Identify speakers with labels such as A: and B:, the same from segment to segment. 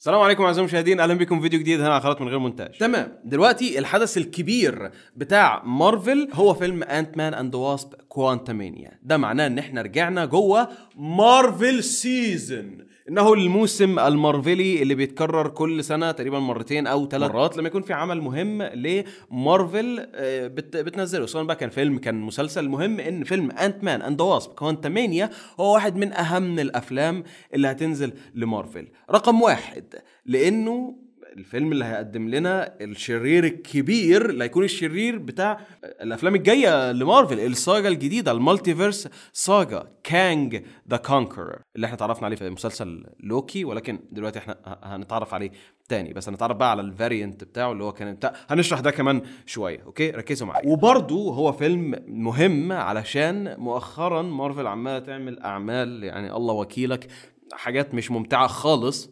A: السلام عليكم اعزائي المشاهدين اهلا بكم فيديو جديد هنا على من غير مونتاج تمام دلوقتي الحدث الكبير بتاع مارفل هو فيلم انت مان اند واسب كوانتامانيا ده معناه ان احنا رجعنا جوه مارفل سيزون انه الموسم المارفلي اللي بيتكرر كل سنه تقريبا مرتين او ثلاث مرات لما يكون في عمل مهم لمارفل آه، بتنزله سواء بقى كان فيلم كان مسلسل المهم ان فيلم انت مان اند واسب كوانتامانيا هو واحد من اهم الافلام اللي هتنزل لمارفل رقم واحد لانه الفيلم اللي هيقدم لنا الشرير الكبير اللي هيكون الشرير بتاع الافلام الجايه لمارفل الساجا الجديده المالتيفيرس ساجا كانج ذا كونكرر اللي احنا تعرفنا عليه في مسلسل لوكي ولكن دلوقتي احنا هنتعرف عليه تاني بس هنتعرف بقى على الفاريانت بتاعه اللي هو كان بتاع هنشرح ده كمان شويه اوكي ركزوا معايا وبرده هو فيلم مهم علشان مؤخرا مارفل عماله تعمل اعمال يعني الله وكيلك حاجات مش ممتعه خالص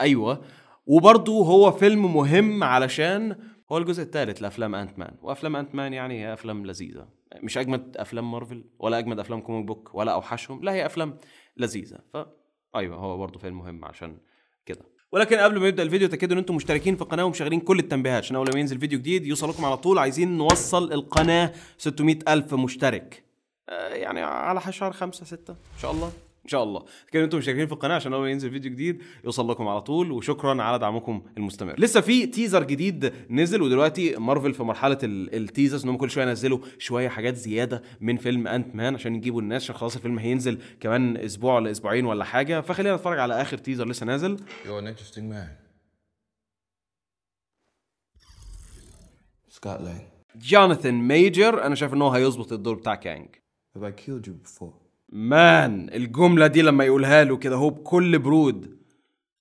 A: ايوه وبرضه هو فيلم مهم علشان هو الجزء الثالث لافلام انت مان وافلام انت مان يعني هي افلام لذيذه مش اجمد افلام مارفل ولا اجمد افلام كوميك بوك ولا اوحشهم لا هي افلام لذيذه ف ايوه هو برضه فيلم مهم عشان كده ولكن قبل ما يبدا الفيديو تاكدوا ان انتم مشتركين في القناه ومشغلين كل التنبيهات عشان اول ما ينزل فيديو جديد يوصلكم على طول عايزين نوصل القناه 600 الف مشترك آه، يعني على حشر خمسة ستة إن شاء الله ان شاء الله كانوا انتم مشتركين في القناه عشان اول ينزل فيديو جديد يوصل لكم على طول وشكرا على دعمكم المستمر لسه في تيزر جديد نزل ودلوقتي مارفل في مرحله التيزرز انهم كل شويه ينزلوا شويه حاجات زياده من فيلم انت مان عشان يجيبوا الناس عشان خلاص الفيلم هينزل كمان اسبوع ولا اسبوعين ولا حاجه فخلينا نتفرج على اخر تيزر لسه نازل Scotland. جوناثان ميجر انا شايف ان هو هيظبط الدور بتاع كانج. Have I killed you before? مان الجملة دي لما يقولها له كده هو بكل برود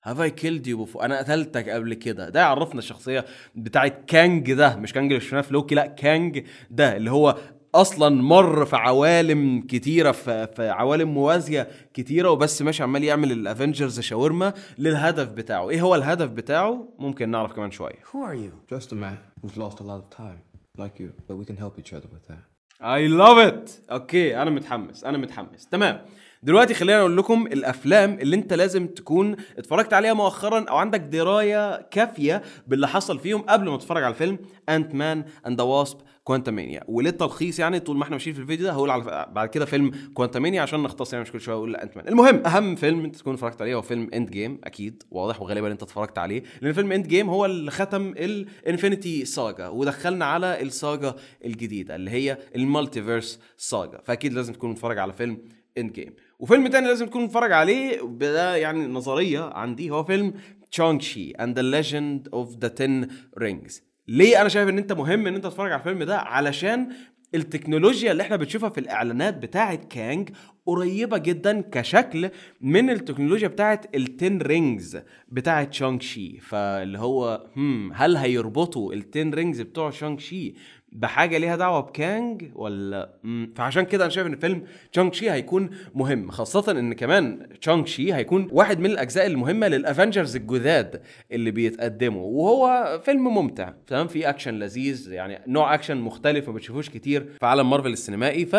A: هاف اي كيلد يو انا قتلتك قبل كده ده يعرفنا الشخصيه بتاعت كانج ده مش كانج اللي شفناه في لوكي لا كانج ده اللي هو اصلا مر في عوالم كتيره في, في عوالم موازيه كتيره وبس ماشي عمال يعمل الافنجرز شاورما للهدف بتاعه ايه هو الهدف بتاعه ممكن نعرف كمان شويه Who are you? Just a man who's lost a lot of time like you but we can help each other with that اي لاف ات اوكي انا متحمس انا متحمس تمام دلوقتي خلينا اقول لكم الافلام اللي انت لازم تكون اتفرجت عليها مؤخرا او عندك درايه كافيه باللي حصل فيهم قبل ما تتفرج على الفيلم انت مان اند ذا واسب كوانتامينيا وللتلخيص يعني طول ما احنا ماشيين في الفيديو ده هقول على بعد كده فيلم كوانتامينيا عشان نختصر يعني مش كل شويه اقول انت مان المهم اهم فيلم انت تكون اتفرجت عليه هو فيلم اند جيم اكيد واضح وغالبا انت اتفرجت عليه لان فيلم اند جيم هو اللي ختم الانفينيتي ساجا ودخلنا على الساجا الجديده اللي هي المالتيفيرس ساجا فاكيد لازم تكون متفرج على فيلم اند جيم وفيلم تاني لازم تكون متفرج عليه ده يعني نظريه عندي هو فيلم تشانغ شي اند ذا ليجند اوف ذا تن رينجز ليه انا شايف ان انت مهم ان انت تتفرج على الفيلم ده علشان التكنولوجيا اللي احنا بنشوفها في الاعلانات بتاعه كانج قريبه جدا كشكل من التكنولوجيا بتاعه التن رينجز بتاعه شانكشي شي فاللي هو هم hmm، هل هيربطوا التن رينجز بتوع شانكشي شي بحاجه ليها دعوه بكانج ولا مم. فعشان كده انا شايف ان فيلم تشانج شي هيكون مهم خاصه ان كمان تشانج شي هيكون واحد من الاجزاء المهمه للافنجرز الجداد اللي بيتقدموا وهو فيلم ممتع تمام في اكشن لذيذ يعني نوع اكشن مختلف ما بتشوفوش كتير في عالم مارفل السينمائي ف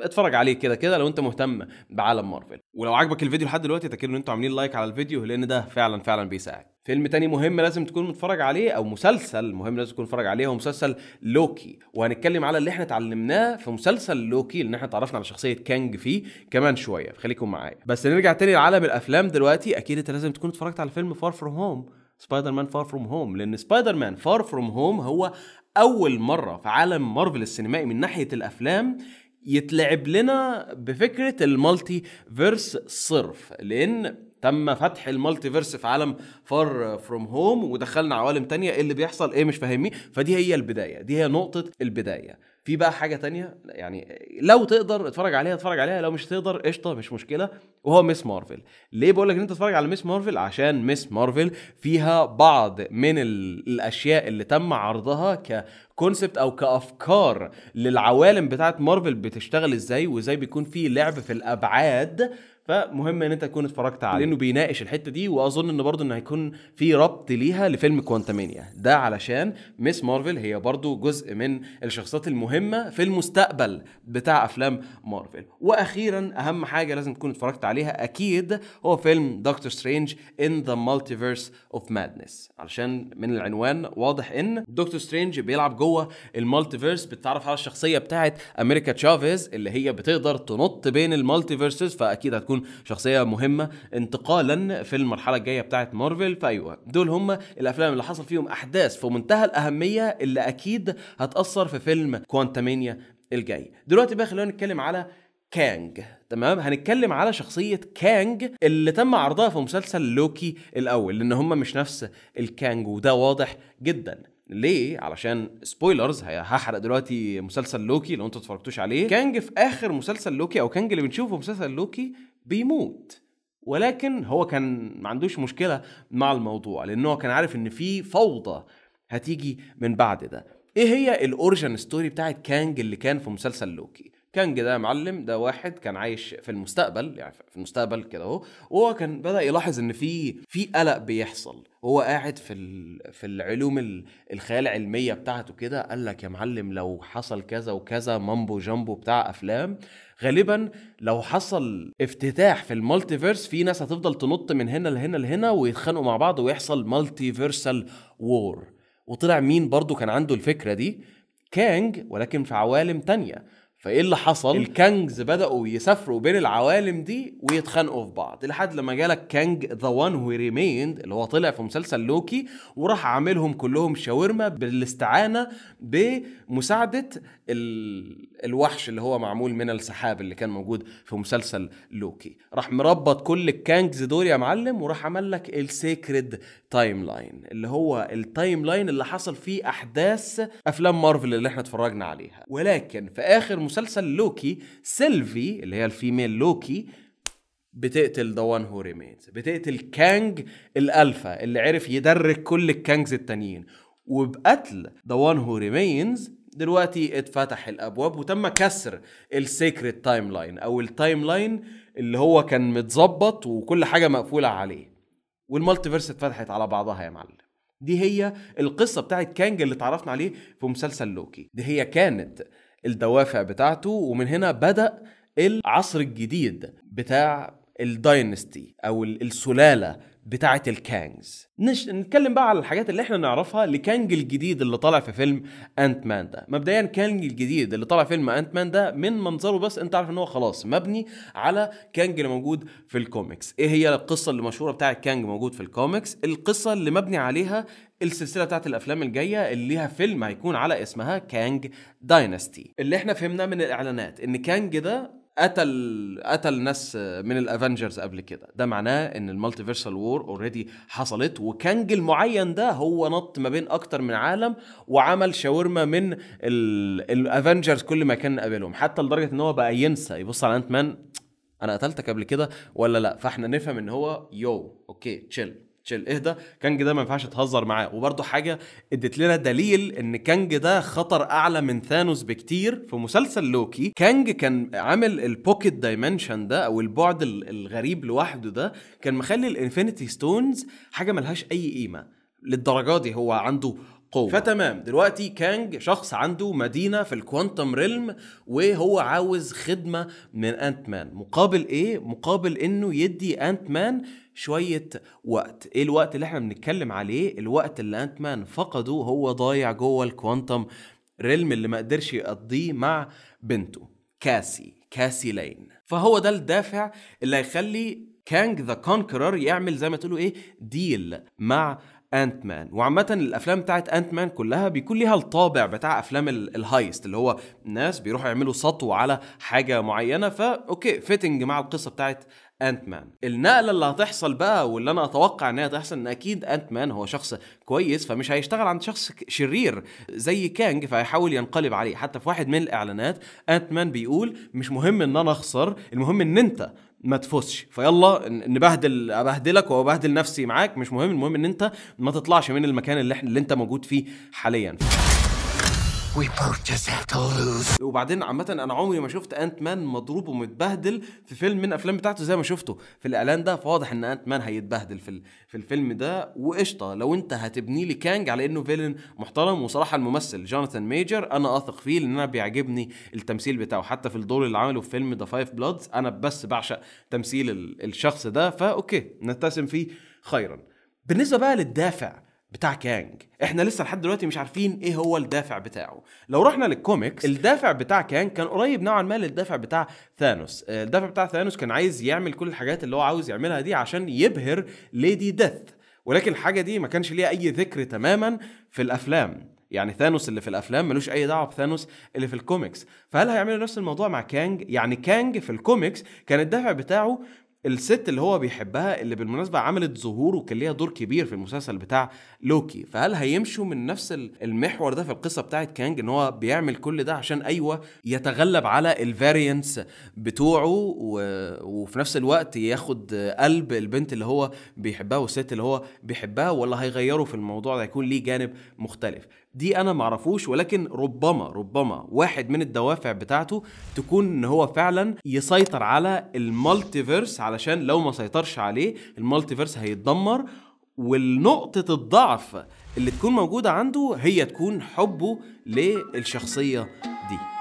A: اتفرج عليه كده كده لو انت مهتم بعالم مارفل ولو عجبك الفيديو لحد دلوقتي تاكدوا ان انتوا عاملين لايك على الفيديو لان ده فعلا فعلا بيساعد فيلم تاني مهم لازم تكون متفرج عليه او مسلسل مهم لازم تكون متفرج عليه هو مسلسل لوكي وهنتكلم على اللي احنا اتعلمناه في مسلسل لوكي اللي احنا اتعرفنا على شخصيه كانج فيه كمان شويه خليكم معايا بس نرجع تاني لعالم الافلام دلوقتي اكيد انت لازم تكون اتفرجت على فيلم فار فروم هوم سبايدر مان فار فروم هوم لان سبايدر مان فار فروم هوم هو اول مره في عالم مارفل السينمائي من ناحيه الافلام يتلعب لنا بفكره المالتي فيرس صرف لان تم فتح المالتي فيرس في عالم فار فروم هوم ودخلنا عوالم تانية إيه اللي بيحصل ايه مش فاهمين فدي هي البدايه دي هي نقطه البدايه في بقى حاجه تانية يعني لو تقدر اتفرج عليها اتفرج عليها لو مش تقدر قشطه مش مشكله وهو ميس مارفل ليه بقول لك ان انت تتفرج على ميس مارفل عشان ميس مارفل فيها بعض من الاشياء اللي تم عرضها ككونسبت او كافكار للعوالم بتاعه مارفل بتشتغل ازاي وازاي بيكون في لعب في الابعاد فمهم ان انت تكون اتفرجت عليه لانه بيناقش الحته دي واظن ان برضه ان هيكون في ربط ليها لفيلم كوانتامينيا ده علشان ميس مارفل هي برضه جزء من الشخصيات المهمه في المستقبل بتاع افلام مارفل واخيرا اهم حاجه لازم تكون اتفرجت عليها اكيد هو فيلم دكتور سترينج ان ذا مالتيفيرس اوف مادنس علشان من العنوان واضح ان دكتور سترينج بيلعب جوه المالتيفيرس بتتعرف على الشخصيه بتاعت امريكا تشافيز اللي هي بتقدر تنط بين المالتيفيرسز فاكيد هتكون هتكون شخصيه مهمه انتقالا في المرحله الجايه بتاعه مارفل فايوه دول هم الافلام اللي حصل فيهم احداث في منتهى الاهميه اللي اكيد هتاثر في فيلم كوانتامينيا الجاي دلوقتي بقى خلينا نتكلم على كانج تمام هنتكلم على شخصية كانج اللي تم عرضها في مسلسل لوكي الأول لأن هما مش نفس الكانج وده واضح جدا ليه؟ علشان سبويلرز هحرق دلوقتي مسلسل لوكي لو انتوا اتفرجتوش عليه كانج في اخر مسلسل لوكي او كانج اللي بنشوفه في مسلسل لوكي بيموت ولكن هو كان ما عندوش مشكله مع الموضوع لأنه كان عارف ان في فوضى هتيجي من بعد ده ايه هي الاوريجن ستوري بتاعت كانج اللي كان في مسلسل لوكي كانج ده معلم ده واحد كان عايش في المستقبل يعني في المستقبل كده اهو وهو كان بدا يلاحظ ان في في قلق بيحصل هو قاعد في في العلوم الخيال العلميه بتاعته كده قال لك يا معلم لو حصل كذا وكذا مامبو جامبو بتاع افلام غالبا لو حصل افتتاح في المالتيفيرس في ناس هتفضل تنط من هنا لهنا لهنا ويتخانقوا مع بعض ويحصل مالتيفيرسال وور وطلع مين برضو كان عنده الفكره دي كانج ولكن في عوالم تانية فايه اللي حصل الكانجز بداوا يسافروا بين العوالم دي ويتخانقوا في بعض لحد لما جالك كانج ذا وان هو ريميند اللي هو طلع في مسلسل لوكي وراح عاملهم كلهم شاورما بالاستعانه بمساعده الوحش اللي هو معمول من السحاب اللي كان موجود في مسلسل لوكي راح مربط كل الكانجز دول يا معلم وراح عمل لك السيكريد تايم لاين اللي هو التايم لاين اللي حصل فيه احداث افلام مارفل اللي احنا اتفرجنا عليها ولكن في اخر مسلسل لوكي سيلفي اللي هي الفيميل لوكي بتقتل ذا وان هو ريمينز بتقتل كانج الالفا اللي عرف يدرك كل الكانجز التانيين وبقتل ذا وان هو ريمينز دلوقتي اتفتح الابواب وتم كسر السيكريت تايم لاين او التايم لاين اللي هو كان متظبط وكل حاجه مقفوله عليه والمالتيفيرس اتفتحت على بعضها يا معلم دي هي القصه بتاعت كانج اللي اتعرفنا عليه في مسلسل لوكي دي هي كانت الدوافع بتاعته ومن هنا بدا العصر الجديد بتاع الداينستي او السلاله بتاعه الكانجز نش... نتكلم بقى على الحاجات اللي احنا نعرفها لكانج الجديد اللي طالع في فيلم انت مان ده مبدئيا كانج الجديد اللي طالع في فيلم انت مان ده من منظره بس انت عارف ان هو خلاص مبني على كانج اللي موجود في الكوميكس ايه هي القصه اللي مشهوره بتاعه كانج موجود في الكوميكس القصه اللي مبني عليها السلسله بتاعت الافلام الجايه اللي ليها فيلم هيكون على اسمها كانج داينستي اللي احنا فهمناه من الاعلانات ان كانج ده قتل قتل ناس من الافنجرز قبل كده ده معناه ان المالتيفيرسال وور اوريدي حصلت وكانج المعين ده هو نط ما بين اكتر من عالم وعمل شاورما من الافنجرز كل ما كان قابلهم حتى لدرجه ان هو بقى ينسى يبص على انت مان انا قتلتك قبل كده ولا لا فاحنا نفهم ان هو يو اوكي تشيل تشيل اهدى كانج ده ما ينفعش تهزر معاه وبرده حاجه ادت لنا دليل ان كانج ده خطر اعلى من ثانوس بكتير في مسلسل لوكي كانج كان عامل البوكيت دايمنشن ده او البعد الغريب لوحده ده كان مخلي الانفينيتي ستونز حاجه ملهاش اي قيمه للدرجه دي هو عنده قوة فتمام دلوقتي كانج شخص عنده مدينة في الكوانتم ريلم وهو عاوز خدمة من انت مان مقابل ايه؟ مقابل انه يدي انت مان شويه وقت ايه الوقت اللي احنا بنتكلم عليه الوقت اللي انت مان فقده هو ضايع جوه الكوانتم ريلم اللي ما قدرش يقضيه مع بنته كاسي كاسي لين فهو ده الدافع اللي هيخلي كانج ذا كونكرر يعمل زي ما تقولوا ايه ديل مع انت مان وعامه الافلام بتاعت انت مان كلها بيكون ليها الطابع بتاع افلام الهايست اللي هو ناس بيروحوا يعملوا سطو على حاجه معينه فا اوكي فيتنج مع القصه بتاعت انت مان النقله اللي هتحصل بقى واللي انا اتوقع انها تحصل ان اكيد انت مان هو شخص كويس فمش هيشتغل عند شخص شرير زي كانج فهيحاول ينقلب عليه حتى في واحد من الاعلانات انت مان بيقول مش مهم ان انا اخسر المهم ان انت ما تفوزش فيلا نبهدل ابهدلك وابهدل نفسي معاك مش مهم المهم ان انت ما تطلعش من المكان اللي, احنا اللي انت موجود فيه حاليا We both just have to lose. وبعدين عامة أنا عمري ما شفت أنت مان مضروب ومتبهدل في فيلم من الأفلام بتاعته زي ما شفته في الإعلان ده فواضح إن أنت مان هيتبهدل في في الفيلم ده وقشطة لو أنت هتبني لي كانج على إنه فيلن محترم وصراحة الممثل جوناثان ميجر أنا أثق فيه لأن أنا بيعجبني التمثيل بتاعه حتى في الدور اللي عمله في فيلم ذا فايف بلادز أنا بس بعشق تمثيل الشخص ده فأوكي نتسم فيه خيرا بالنسبة بقى للدافع بتاع كانج احنا لسه لحد دلوقتي مش عارفين ايه هو الدافع بتاعه لو رحنا للكوميكس الدافع بتاع كانج كان قريب نوعا ما للدافع بتاع ثانوس آه، الدافع بتاع ثانوس كان عايز يعمل كل الحاجات اللي هو عاوز يعملها دي عشان يبهر ليدي ديث ولكن الحاجه دي ما كانش ليها اي ذكر تماما في الافلام يعني ثانوس اللي في الافلام ملوش اي دعوه بثانوس اللي في الكوميكس فهل هيعملوا نفس الموضوع مع كانج يعني كانج في الكوميكس كان الدافع بتاعه الست اللي هو بيحبها اللي بالمناسبه عملت ظهور وكان ليها دور كبير في المسلسل بتاع لوكي فهل هيمشوا من نفس المحور ده في القصه بتاعه كانج ان هو بيعمل كل ده عشان ايوه يتغلب على الفارينس بتوعه و... وفي نفس الوقت ياخد قلب البنت اللي هو بيحبها والست اللي هو بيحبها ولا هيغيروا في الموضوع ده يكون ليه جانب مختلف دي انا معرفوش ولكن ربما ربما واحد من الدوافع بتاعته تكون ان هو فعلا يسيطر على المالتيفيرس علشان لو ما سيطرش عليه المالتيفيرس هيتدمر والنقطة الضعف اللي تكون موجودة عنده هي تكون حبه للشخصية دي